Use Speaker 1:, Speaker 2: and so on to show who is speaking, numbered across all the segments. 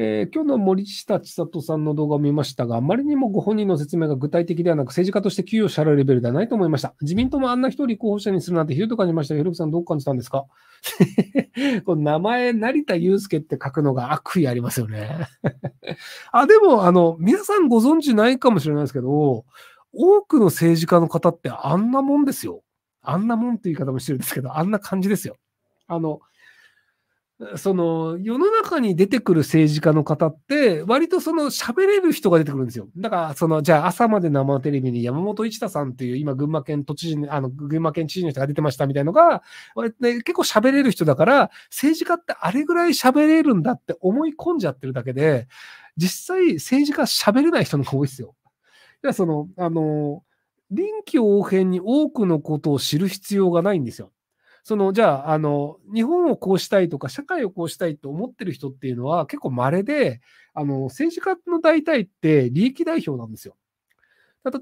Speaker 1: えー、今日の森下千里さんの動画を見ましたが、あまりにもご本人の説明が具体的ではなく、政治家として給与支払うレベルではないと思いました。自民党もあんなを人候補者にするなんてひどいと感じましたが、ひろきさんどう感じたんですかこの名前、成田祐介って書くのが悪意ありますよねあ、でも、あの、皆さんご存知ないかもしれないですけど、多くの政治家の方ってあんなもんですよ。あんなもんって言い方もしてるんですけど、あんな感じですよ。あの、その世の中に出てくる政治家の方って、割とその喋れる人が出てくるんですよ。だから、その、じゃあ朝まで生テレビに山本一太さんっていう、今群馬県都知事に、あの、群馬県知事の人が出てましたみたいのが、ね、結構喋れる人だから、政治家ってあれぐらい喋れるんだって思い込んじゃってるだけで、実際政治家喋れない人の方が多いですよ。だからその、あの、臨機応変に多くのことを知る必要がないんですよ。その、じゃあ、あの、日本をこうしたいとか、社会をこうしたいと思ってる人っていうのは結構稀で、あの、政治家の大体って利益代表なんですよ。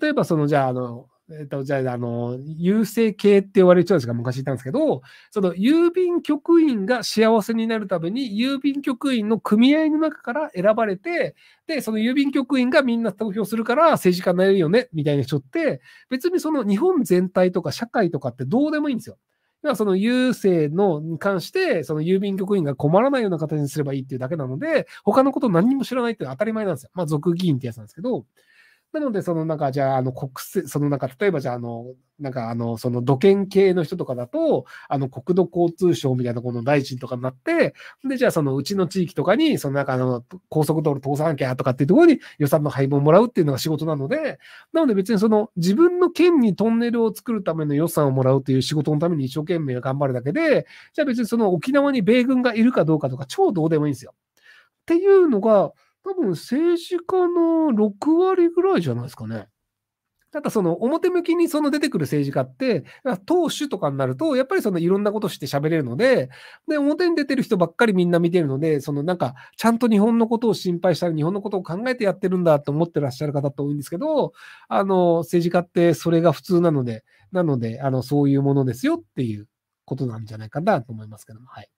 Speaker 1: 例えば、その、じゃあ、あの、えっと、じゃあ、あの、郵政系って言われる人たちが昔いたんですけど、その郵便局員が幸せになるために、郵便局員の組合の中から選ばれて、で、その郵便局員がみんな投票するから政治家になれるよね、みたいな人って、別にその日本全体とか社会とかってどうでもいいんですよ。だからその郵政のに関して、その郵便局員が困らないような形にすればいいっていうだけなので、他のこと何にも知らないって当たり前なんですよ。まあ、俗議員ってやつなんですけど、なので、そのなんか、じゃあ、あの、国政、そのなんか、例えばじゃあ、あの、なんか、あの、その土建系の人とかだと、あの、国土交通省みたいなこの大臣とかになって、で、じゃあ、そのうちの地域とかに、そのなんか、あの、高速道路通さなきゃとかっていうところに予算の配分をもらうっていうのが仕事なので、なので別にその自分の県にトンネルを作るための予算をもらうという仕事のために一生懸命頑張るだけで、じゃあ別にその沖縄に米軍がいるかどうかとか超どうでもいいんですよ。っていうのが、多分政治家の6割ぐらいじゃないですかね。ただその表向きにその出てくる政治家って、党首とかになると、やっぱりそのいろんなことして喋れるので、で、表に出てる人ばっかりみんな見てるので、そのなんか、ちゃんと日本のことを心配したり、日本のことを考えてやってるんだと思ってらっしゃる方って多いんですけど、あの、政治家ってそれが普通なので、なので、あの、そういうものですよっていうことなんじゃないかなと思いますけども、はい。